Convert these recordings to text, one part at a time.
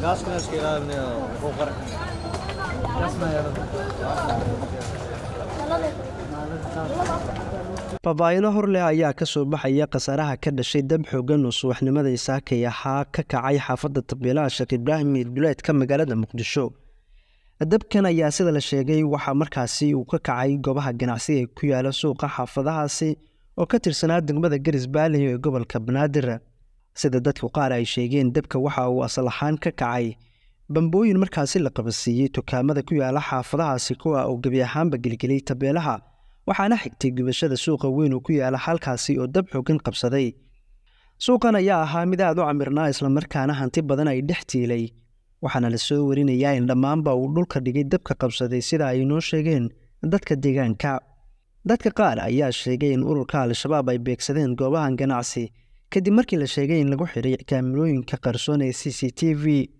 Gasken ska jag nu hoppar. Gasken är babaayino horleh ayaa ka soo baxaya khasaaraha ka dhashay dab xoogan oo subaxnimada isaakay ahaa ka kacay xaafadda tabeelaha sheekh ibraahim iilduleed ka magaalada muqdisho dabkan ayaa sida la sheegay waxaa markaasi uu ka kacay goobaha ganacsi ee ku yaala suuqa xaafadahaasi oo ka tirsanaa degmada geris baali ee gobolka banaadir sida dadka qaar ay sheegeen dabka waxa uu asalahaan ka kacay bambooyin markaasi la qabasiiyey tukaamada ku yaala xaafadahaasi kuwa uu gebi ahaanba gelgelay tabeelaha waxaana xigtay gubashada suuqa weyn uu ku yaala halkaasi oo dab xoogan qabsaday suuqan ayaa ahaa mid aad u camirnaa islamarkaana hanti badan ay dhex tiilay waxaana la soo warinayaa in dhammaanba uu dhulka dhigay dabka qabsaday sida ay inoo sheegeen dadka deegaanka dadka qaar ayaa sheegay in ururka al-shabaab ay beegsadeen goobahan ganacsi kadib markii la sheegay in lagu xiray kaamirooyinka qarsoon ee c c t v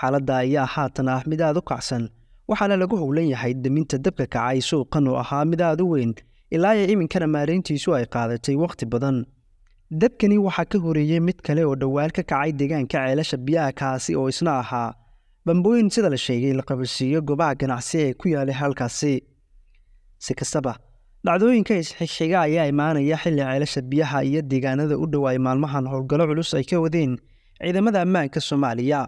xaaladda ayaa haatan ah mid aad u kacsan waxaana lagu howlan yahay deminta dabka kacay suuqan oo ahaa mid aad u weyn ilaa ay iminkana maarayntiisu ay qaadatay wakhti badan dabkani waxaa ka horeeyey mid kale oo dhowaal ka kacay deegaanka ceelasha biyaha kaasi oo isna ahaa bambooyin sida la sheegay la qabadsiiyo gobaha ganacsi ee ku yaalay halkaasi si kastaba dhacdooyinka isxigxiga ayaa imaanaya xilli ceelasha biyaha iyo deegaanada u dhow maalmahan howlgallo culus ay ka wadeen ciidamada ammaanka soomaaliya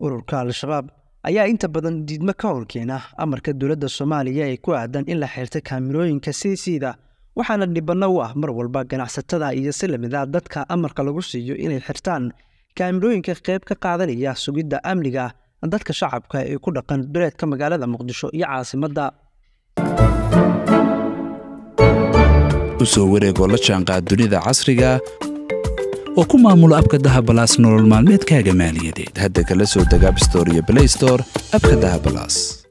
ururka al-shabaab ayaa inta badan diidmo ka howlkeena amarka dowladda soomaaliya ee ku aadan in la xirto kaamirooyinka siisiida waxaana dhibanno u ah mar walba ganacsatada iyo si lamida ah dadka amarka lagu siiyo inay xirtaan kaamirooyinka qayb ka qaadanaya sugidda amniga dadka shacabka ee ku dhaqan duleedka magaalada muqdisho iyo caasimadda ku soo wareegoo la jaanqaad dunida casriga ah oo ku maamulo abka dahabalaas nolol maalmeedkaaga maaliyadeed hadda kala soo deg abstore iyo blaystore abka dahabalaas